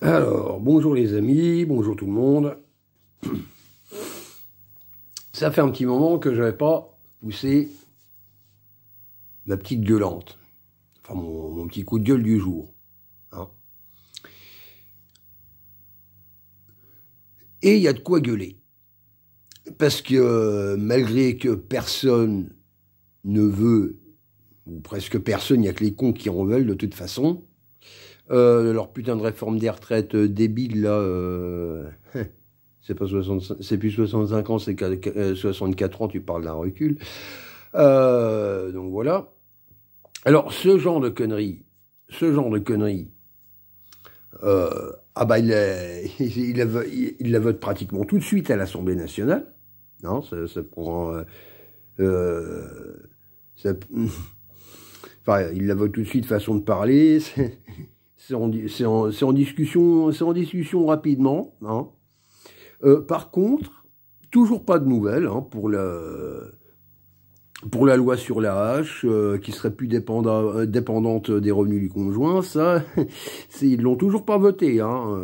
Alors, bonjour les amis, bonjour tout le monde. Ça fait un petit moment que je n'avais pas poussé ma petite gueulante. Enfin, mon, petit coup de gueule du jour. Hein. Et il y a de quoi gueuler. Parce que malgré que personne ne veut, ou presque personne, il n'y a que les cons qui en veulent de toute façon, euh, leur putain de réforme des retraites euh, débile, là. Euh... c'est pas 65, c'est plus 65 ans, c'est 64 euh, ans, tu parles d'un recul. Euh, donc voilà. Alors, ce genre de conneries, ce genre de conneries, ah bah, il la, il, la, vote pratiquement tout de suite à l'Assemblée nationale. Non, ça, prend. ça, enfin, il la vote tout de suite, façon de parler. C'est en, en, en, discussion, en discussion rapidement. Hein. Euh, par contre, toujours pas de nouvelles hein, pour, la, pour la loi sur la hache, euh, qui serait plus dépendante euh, dépendante des revenus du conjoint. Ça, ils l'ont toujours pas voté. Hein,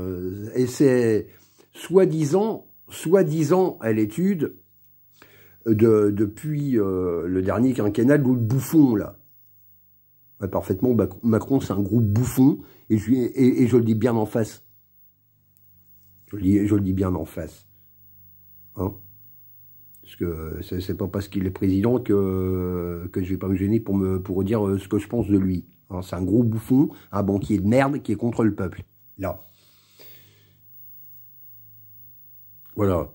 et c'est soi-disant, soi-disant à l'étude de, depuis le dernier quinquennat de Bouffon là. parfaitement, Macron c'est un groupe bouffon et je, et, je le dis bien en face. Je le dis, je le dis bien en face. Hein parce que c'est pas parce qu'il est président que, que je vais pas me gêner pour me pour dire euh, ce que je pense de lui. Hein, c'est un gros bouffon, un banquier de merde qui est contre le peuple. Là. Voilà.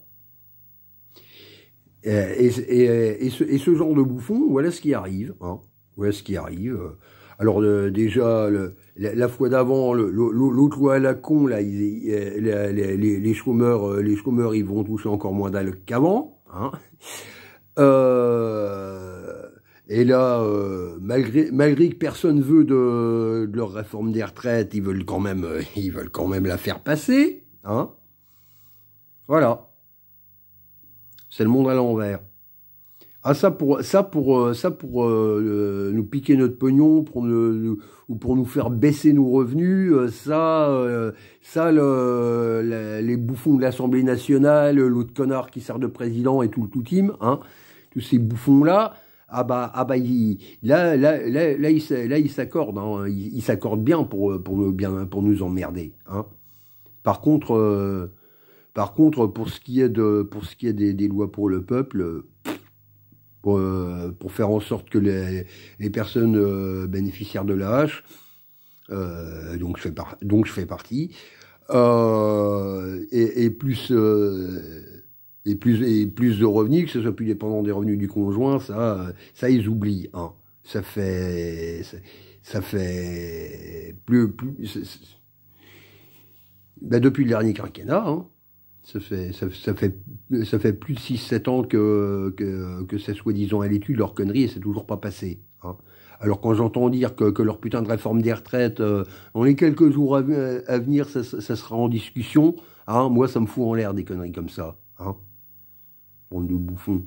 Et, et, et, ce, ce, genre de bouffon, voilà ce qui arrive. Hein. Voilà ce qui arrive. Euh, alors euh, déjà, le, la, fois d'avant, l'autre loi à la con, là, les, les, les, chômeurs, euh, les ils vont toucher encore moins d'alloc qu'avant. Hein euh, et là, malgré, malgré que personne veut de, leur réforme des retraites, ils veulent quand même, ils veulent quand même la faire passer. Hein. voilà. C'est le monde à l'envers. Ah ça pour ça pour euh, ça pour euh, nous piquer notre pognon pour nous, ou pour nous faire baisser nos revenus euh, ça ça les bouffons de l'Assemblée nationale l'autre connard qui sert de président et tout le tout hein tous ces bouffons là ah bah ah bah là là là là ils s'accordent hein, ils s'accordent bien pour pour nous bien pour nous emmerder hein par contre par contre pour ce qui est de pour ce qui est des, lois pour le peuple pour, euh, pour faire en sorte que les, les personnes euh, bénéficiaires de euh, donc, je fais donc je fais partie, euh, et, et, plus et plus et plus de revenus, que ce soit plus dépendant des revenus du conjoint, ça, ça ils oublient. Hein. Ça fait ça, fait plus plus. Ben depuis le dernier quinquennat, hein, ça fait, ça, fait, ça fait plus de 6-7 ans que, que, que c'est soi-disant à l'étude, leur connerie, et c'est toujours pas passé. Hein. Alors quand j'entends dire que, que, leur putain de réforme des retraites, euh, dans les quelques jours à, venir, ça, sera en discussion, hein, moi ça me fout en l'air des conneries comme ça. Hein. Bande de bouffons.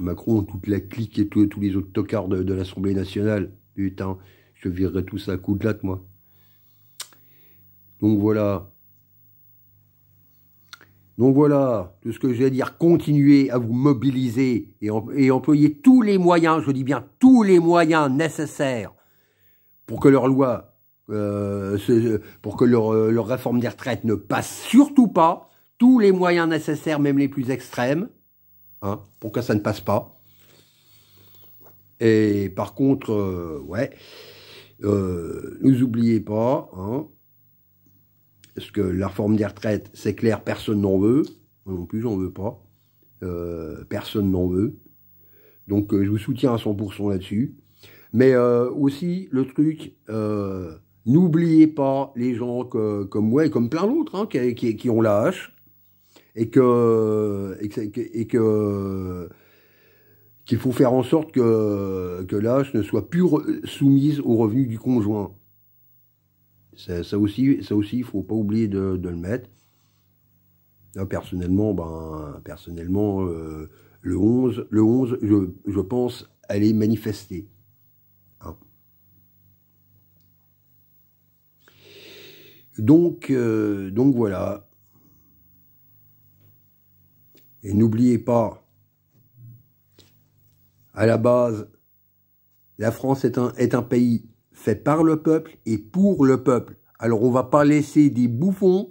Macron, toute la clique et tous les autres tocards de, l'Assemblée nationale. Putain, je virerai ça à coup de latte, moi. Donc voilà, donc voilà, tout ce que je vais dire, continuez à vous mobiliser et, et employer tous les moyens, je dis bien tous les moyens nécessaires pour que leur loi, euh, pour que euh, leur, réforme des retraites ne passe surtout pas, tous les moyens nécessaires, même les plus extrêmes, hein, pour que ça ne passe pas. Et par contre, euh, ouais, ne vous oubliez pas, hein, parce que la forme des retraites, c'est clair, personne n'en veut. Moi non plus, j'en veux pas. Euh, personne n'en veut. Donc euh, je vous soutiens à 100% là-dessus. Mais euh, aussi, le truc, n'oubliez pas les gens comme moi et comme plein d'autres hein, qui, qui, qui, ont la hache et que... Et que, qu'il faut faire en sorte que, que l'âge ne soit plus soumise au revenu du conjoint. Ça, aussi, ça aussi, faut pas oublier de, le mettre. personnellement, ben, personnellement, euh, le 11, le 11, je, je pense aller manifester. Hein. Donc, euh, donc voilà. Et n'oubliez pas, à la base, la France est un, est un pays fait par le peuple et pour le peuple. Alors on ne va pas laisser des bouffons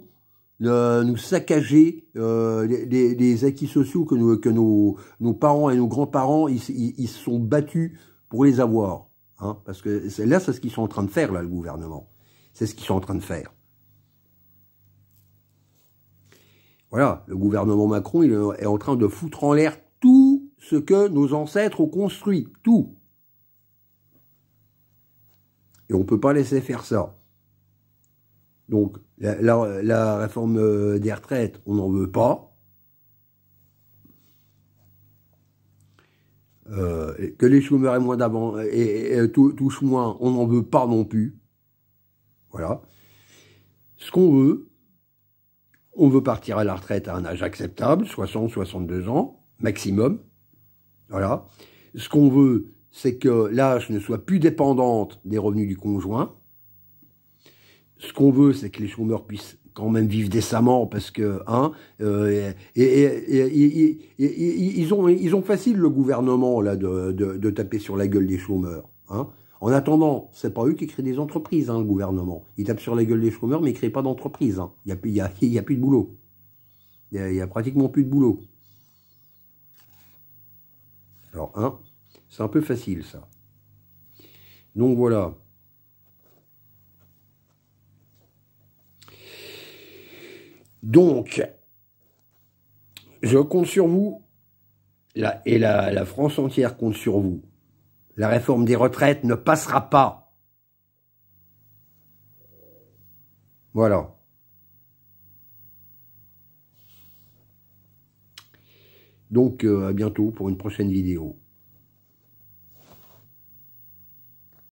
euh, nous saccager des euh, acquis sociaux que, nos, parents et nos grands-parents ils, sont battus pour les avoir. Hein. parce que là, c'est ce qu'ils sont en train de faire, là, le gouvernement. C'est ce qu'ils sont en train de faire. Voilà, le gouvernement Macron il est en train de foutre en l'air tout ce que nos ancêtres ont construit, tout. Et on ne peut pas laisser faire ça. Donc, la, réforme des retraites, on n'en veut pas. Euh, que les chômeurs aient moins d'avant et, tous moins, on n'en veut pas non plus. Voilà. Ce qu'on veut, on veut partir à la retraite à un âge acceptable, 60, 62 ans, maximum. Voilà. Ce qu'on veut, c'est que l'âge ne soit plus dépendante des revenus du conjoint. Ce qu'on veut, c'est que les chômeurs puissent quand même vivre décemment parce que hein ils ont ils ont facile le gouvernement là de, de, taper sur la gueule des chômeurs hein. en attendant c'est pas eux qui créent des entreprises hein, le gouvernement ils tapent sur la gueule des chômeurs mais ils créent pas d'entreprise hein. il n'y a plus de boulot il n'y a pratiquement plus de boulot alors hein c'est un peu facile ça. Donc voilà. Donc, je compte sur vous, et la, France entière compte sur vous. La réforme des retraites ne passera pas. Voilà. Donc, euh, à bientôt pour une prochaine vidéo.